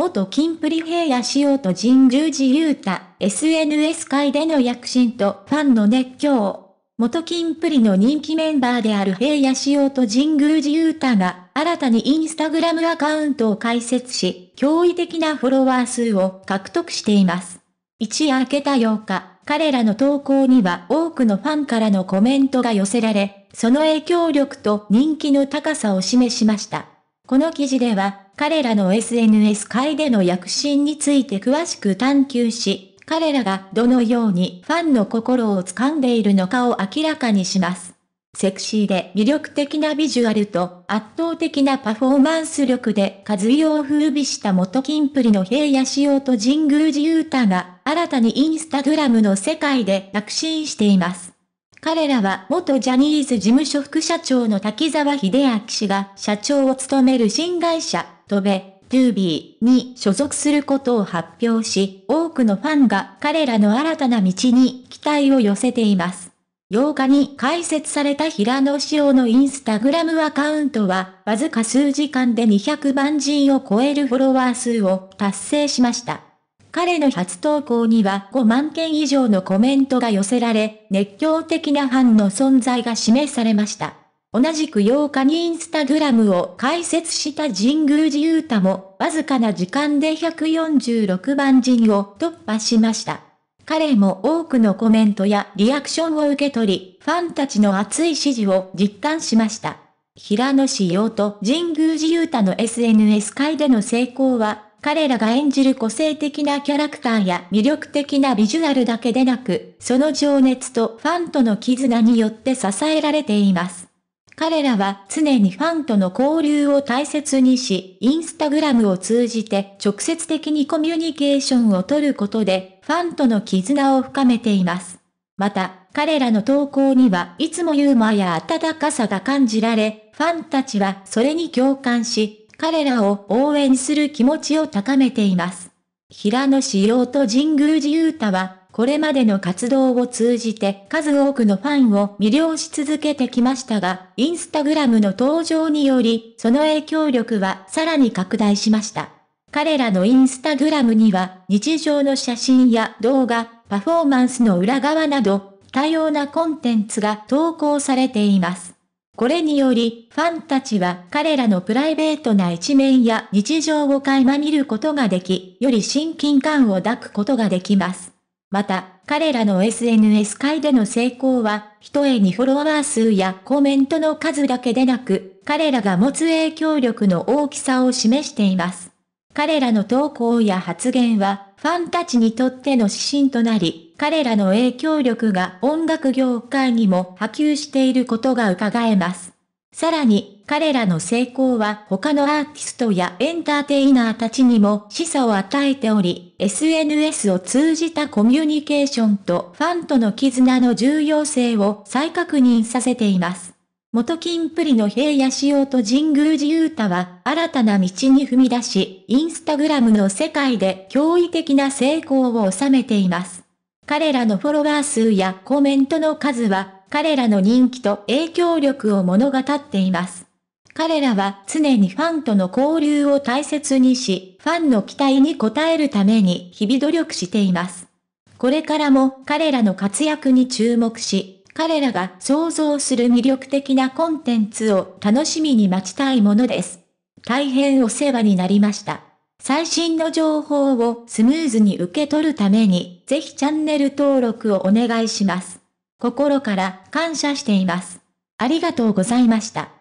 元金プリ平野仕様と神宮寺優太、SNS 界での躍進とファンの熱狂。元金プリの人気メンバーである平野仕様と神宮寺優太が、新たにインスタグラムアカウントを開設し、驚異的なフォロワー数を獲得しています。一夜明けた8日、彼らの投稿には多くのファンからのコメントが寄せられ、その影響力と人気の高さを示しました。この記事では、彼らの SNS 界での躍進について詳しく探求し、彼らがどのようにファンの心を掴んでいるのかを明らかにします。セクシーで魅力的なビジュアルと圧倒的なパフォーマンス力で風を風靡した元金プリの平野仕様と神宮寺勇太が新たにインスタグラムの世界で躍進しています。彼らは元ジャニーズ事務所副社長の滝沢秀明氏が社長を務める新会社ドベ、トゥービーに所属することを発表し、多くのファンが彼らの新たな道に期待を寄せています。8日に開設された平野紫耀のインスタグラムアカウントは、わずか数時間で200万人を超えるフォロワー数を達成しました。彼の初投稿には5万件以上のコメントが寄せられ、熱狂的なファンの存在が示されました。同じく8日にインスタグラムを開設した神宮寺勇太も、わずかな時間で146番人を突破しました。彼も多くのコメントやリアクションを受け取り、ファンたちの熱い支持を実感しました。平野紫耀と神宮寺勇太の SNS 界での成功は、彼らが演じる個性的なキャラクターや魅力的なビジュアルだけでなく、その情熱とファンとの絆によって支えられています。彼らは常にファンとの交流を大切にし、インスタグラムを通じて直接的にコミュニケーションを取ることで、ファンとの絆を深めています。また、彼らの投稿にはいつもユーモアや温かさが感じられ、ファンたちはそれに共感し、彼らを応援する気持ちを高めています。平野志陽と神宮寺勇太はこれまでの活動を通じて数多くのファンを魅了し続けてきましたが、インスタグラムの登場により、その影響力はさらに拡大しました。彼らのインスタグラムには、日常の写真や動画、パフォーマンスの裏側など、多様なコンテンツが投稿されています。これにより、ファンたちは彼らのプライベートな一面や日常を垣間見ることができ、より親近感を抱くことができます。また、彼らの SNS 界での成功は、一重にフォロワー数やコメントの数だけでなく、彼らが持つ影響力の大きさを示しています。彼らの投稿や発言は、ファンたちにとっての指針となり、彼らの影響力が音楽業界にも波及していることが伺えます。さらに、彼らの成功は他のアーティストやエンターテイナーたちにも示唆を与えており、SNS を通じたコミュニケーションとファンとの絆の重要性を再確認させています。元金プリの平野仕様と神宮寺雄太は新たな道に踏み出し、インスタグラムの世界で驚異的な成功を収めています。彼らのフォロワー数やコメントの数は彼らの人気と影響力を物語っています。彼らは常にファンとの交流を大切にし、ファンの期待に応えるために日々努力しています。これからも彼らの活躍に注目し、彼らが想像する魅力的なコンテンツを楽しみに待ちたいものです。大変お世話になりました。最新の情報をスムーズに受け取るために、ぜひチャンネル登録をお願いします。心から感謝しています。ありがとうございました。